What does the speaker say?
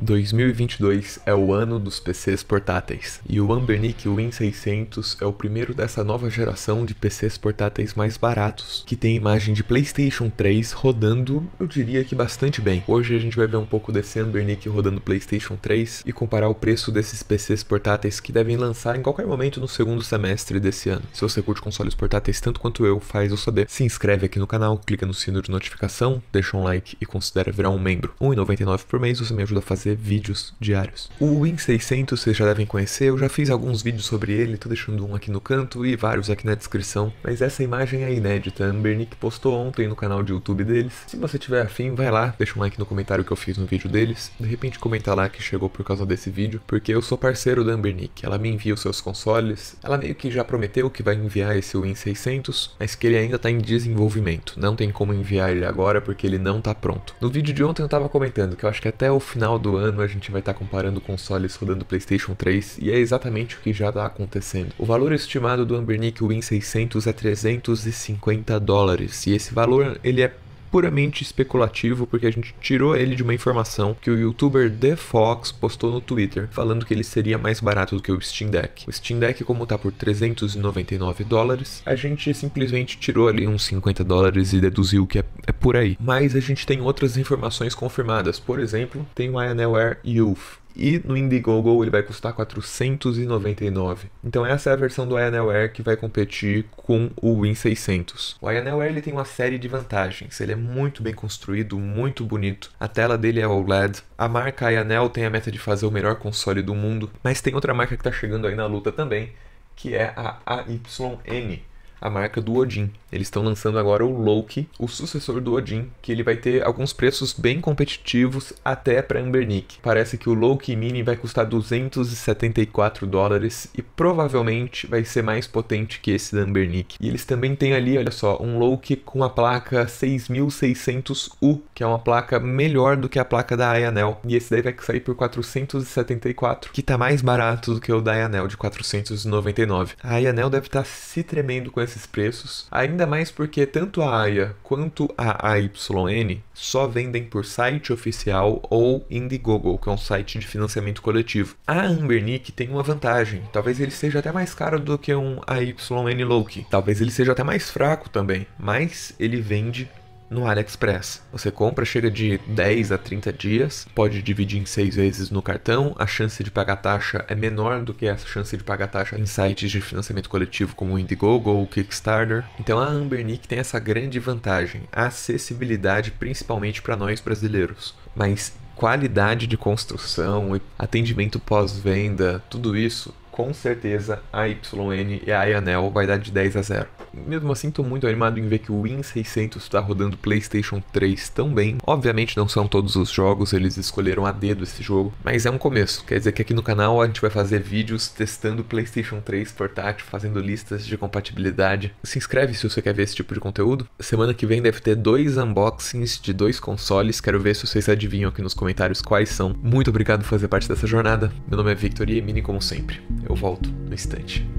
2022 é o ano dos PCs portáteis, e o Ambernic Win600 é o primeiro dessa nova geração de PCs portáteis mais baratos, que tem imagem de PlayStation 3 rodando, eu diria que bastante bem. Hoje a gente vai ver um pouco desse Ambernic rodando PlayStation 3 e comparar o preço desses PCs portáteis que devem lançar em qualquer momento no segundo semestre desse ano. Se você curte consoles portáteis tanto quanto eu, faz eu saber. Se inscreve aqui no canal, clica no sino de notificação, deixa um like e considera virar um membro. R$ 1,99 por mês você me ajuda a fazer fazer vídeos diários. O Win600 vocês já devem conhecer, eu já fiz alguns vídeos sobre ele, tô deixando um aqui no canto e vários aqui na descrição, mas essa imagem é inédita, Ambernick postou ontem no canal de YouTube deles. Se você tiver afim, vai lá, deixa um like no comentário que eu fiz no vídeo deles, de repente comenta lá que chegou por causa desse vídeo, porque eu sou parceiro da Ambernick, ela me envia os seus consoles, ela meio que já prometeu que vai enviar esse Win600, mas que ele ainda está em desenvolvimento, não tem como enviar ele agora porque ele não está pronto. No vídeo de ontem eu estava comentando que eu acho que até o final do ano a gente vai estar tá comparando consoles rodando PlayStation 3 e é exatamente o que já está acontecendo. O valor estimado do Ambernic Win 600 é 350 dólares e esse valor ele é puramente especulativo, porque a gente tirou ele de uma informação que o youtuber The Fox postou no Twitter, falando que ele seria mais barato do que o Steam Deck. O Steam Deck, como tá por 399 dólares, a gente simplesmente tirou ali uns 50 dólares e deduziu que é, é por aí. Mas a gente tem outras informações confirmadas. Por exemplo, tem o Ionelware Youth, e no Indiegogo ele vai custar 499. Então essa é a versão do Air que vai competir com o Win600. O Ionelware ele tem uma série de vantagens. Ele é muito bem construído, muito bonito. A tela dele é OLED. A marca Ionel tem a meta de fazer o melhor console do mundo. Mas tem outra marca que está chegando aí na luta também, que é a AYN a marca do Odin. Eles estão lançando agora o Loki, o sucessor do Odin, que ele vai ter alguns preços bem competitivos até para Ambernick. Parece que o Loki Mini vai custar 274 dólares e provavelmente vai ser mais potente que esse da Ambernick. E eles também têm ali, olha só, um Loki com a placa 6600U, que é uma placa melhor do que a placa da Ayanel. E esse daí vai sair por 474, que tá mais barato do que o da Ayanel de 499. A Ayanel deve estar tá se tremendo com esse esses preços, ainda mais porque tanto a AIA quanto a AYN só vendem por site oficial ou Indiegogo, que é um site de financiamento coletivo. A Ambernic tem uma vantagem, talvez ele seja até mais caro do que um AYN Loki, talvez ele seja até mais fraco também, mas ele vende no AliExpress. Você compra, chega de 10 a 30 dias, pode dividir em 6 vezes no cartão, a chance de pagar taxa é menor do que a chance de pagar taxa em sites de financiamento coletivo como o Indiegogo ou o Kickstarter. Então a Ambernic tem essa grande vantagem, a acessibilidade principalmente para nós brasileiros. Mas qualidade de construção, atendimento pós-venda, tudo isso com certeza a YN e a Ianel vai dar de 10 a 0. Mesmo assim, estou muito animado em ver que o Win600 está rodando PlayStation 3 tão bem. Obviamente não são todos os jogos, eles escolheram a dedo esse jogo, mas é um começo. Quer dizer que aqui no canal a gente vai fazer vídeos testando PlayStation 3 portátil, fazendo listas de compatibilidade. Se inscreve se você quer ver esse tipo de conteúdo. Semana que vem deve ter dois unboxings de dois consoles, quero ver se vocês adivinham aqui nos comentários quais são. Muito obrigado por fazer parte dessa jornada. Meu nome é Victor e Mini como sempre. Eu volto no instante.